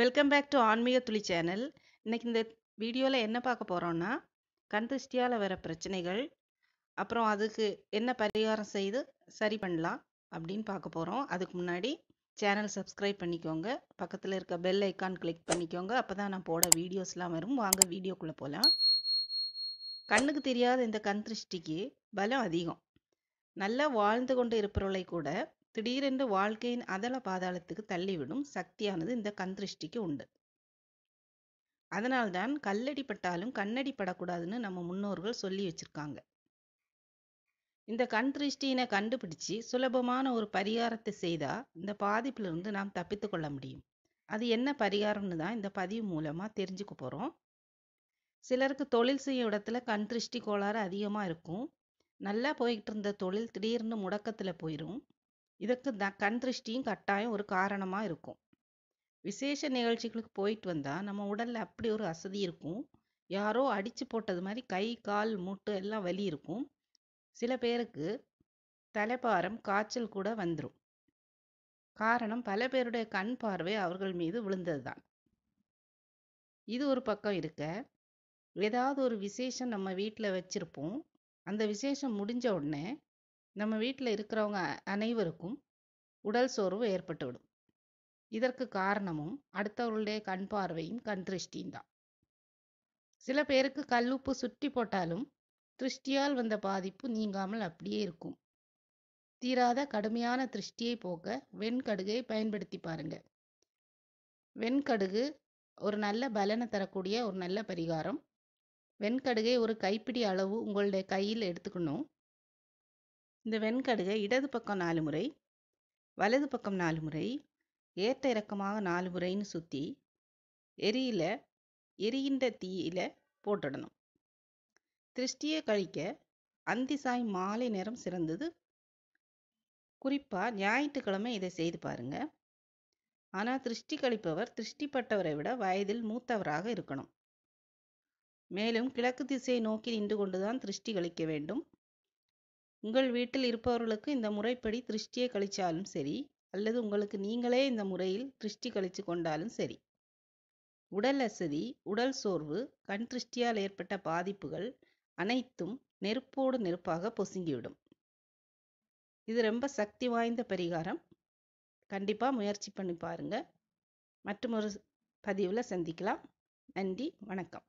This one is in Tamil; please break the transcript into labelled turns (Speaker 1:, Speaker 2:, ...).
Speaker 1: வெல்கம் பேக் டு ஆன்மீக துளி சேனல் இன்றைக்கி இந்த வீடியோவில் என்ன பார்க்க போகிறோன்னா கண் திருஷ்டியால் வர பிரச்சனைகள் அப்புறம் அதுக்கு என்ன பரிகாரம் செய்து சரி பண்ணலாம் அப்படின்னு பார்க்க போகிறோம் அதுக்கு முன்னாடி சேனல் சப்ஸ்கிரைப் பண்ணிக்கோங்க பக்கத்தில் இருக்க பெல் ஐக்கான் கிளிக் பண்ணிக்கோங்க அப்போ தான் நான் போட வீடியோஸ்லாம் வரும் வாங்க வீடியோக்குள்ளே போகலாம் கண்ணுக்கு தெரியாத இந்த கண் திருஷ்டிக்கு பலம் அதிகம் நல்லா வாழ்ந்து கொண்டு இருப்பவர்களை கூட திடீரென்று வாழ்க்கையின் அதல பாதாளத்துக்கு தள்ளிவிடும் சக்தியானது இந்த கந்திருஷ்டிக்கு உண்டு அதனால்தான் கல்லடி பட்டாலும் கண்ணடி படக்கூடாதுன்னு நம்ம முன்னோர்கள் சொல்லி வச்சிருக்காங்க இந்த கண் திருஷ்டியினை கண்டுபிடிச்சு சுலபமான ஒரு பரிகாரத்தை செய்தா இந்த பாதிப்பிலிருந்து நாம் தப்பித்து கொள்ள முடியும் அது என்ன பரிகாரம்னு தான் இந்த பதிவு மூலமா தெரிஞ்சுக்க போறோம் சிலருக்கு தொழில் செய்ய இடத்துல கண் திருஷ்டி கோளாறு அதிகமாக இருக்கும் நல்லா போய்கிட்டு இருந்த தொழில் திடீர்னு முடக்கத்துல போயிடும் இதற்கு த கண் திருஷ்டியும் கட்டாயம் ஒரு காரணமாக இருக்கும் விசேஷ நிகழ்ச்சிகளுக்கு போயிட்டு வந்தால் நம்ம உடலில் அப்படி ஒரு அசதி இருக்கும் யாரோ அடித்து போட்டது மாதிரி கை கால் மூட்டு எல்லாம் வலி இருக்கும் சில பேருக்கு தலைப்பாரம் காய்ச்சல் கூட வந்துடும் காரணம் பல பேருடைய கண் பார்வை அவர்கள் மீது விழுந்தது தான் இது ஒரு பக்கம் இருக்க ஏதாவது ஒரு விசேஷம் நம்ம வீட்டில் வச்சிருப்போம் அந்த விசேஷம் முடிஞ்ச உடனே நம்ம வீட்டில் இருக்கிறவங்க அனைவருக்கும் உடல் சோர்வு ஏற்பட்டுவிடும் இதற்கு காரணமும் அடுத்தவர்களுடைய கண் பார்வையும் கண் திருஷ்டியும் தான் சில பேருக்கு கல்லுப்பு சுட்டி போட்டாலும் திருஷ்டியால் வந்த பாதிப்பு நீங்காமல் அப்படியே இருக்கும் தீராத கடுமையான திருஷ்டியை போக்க வெண்கடுகை பயன்படுத்தி பாருங்க வெண்கடுகு ஒரு நல்ல பலனை தரக்கூடிய ஒரு நல்ல பரிகாரம் வெண்கடுகை ஒரு கைப்பிடி அளவு உங்களுடைய கையில் எடுத்துக்கணும் இந்த வெண்கடுகை இடது பக்கம் நாலு முறை வலது பக்கம் நாலு முறை ஏற்ற இறக்கமாக நாலு முறைன்னு சுற்றி எரியில் எரியின்ற தீயில் போட்டுடணும் திருஷ்டியை கழிக்க அந்தி சாய் மாலை நேரம் சிறந்தது குறிப்பாக ஞாயிற்றுக்கிழமை இதை செய்து பாருங்க ஆனால் திருஷ்டி கழிப்பவர் திருஷ்டிப்பட்டவரை விட வயதில் மூத்தவராக இருக்கணும் மேலும் கிழக்கு திசையை நோக்கி நின்று கொண்டுதான் திருஷ்டி கழிக்க வேண்டும் உங்கள் வீட்டில் இருப்பவர்களுக்கு இந்த முறைப்படி திருஷ்டியை கழிச்சாலும் சரி அல்லது உங்களுக்கு நீங்களே இந்த முறையில் திருஷ்டி கழித்து கொண்டாலும் சரி உடல் அசதி உடல் சோர்வு கண் திருஷ்டியால் ஏற்பட்ட பாதிப்புகள் அனைத்தும் நெருப்போடு நெருப்பாக பொசுங்கிவிடும் இது ரொம்ப சக்தி வாய்ந்த பரிகாரம் கண்டிப்பாக முயற்சி பண்ணி பாருங்கள் மற்றும் ஒரு பதிவில் சந்திக்கலாம் நன்றி வணக்கம்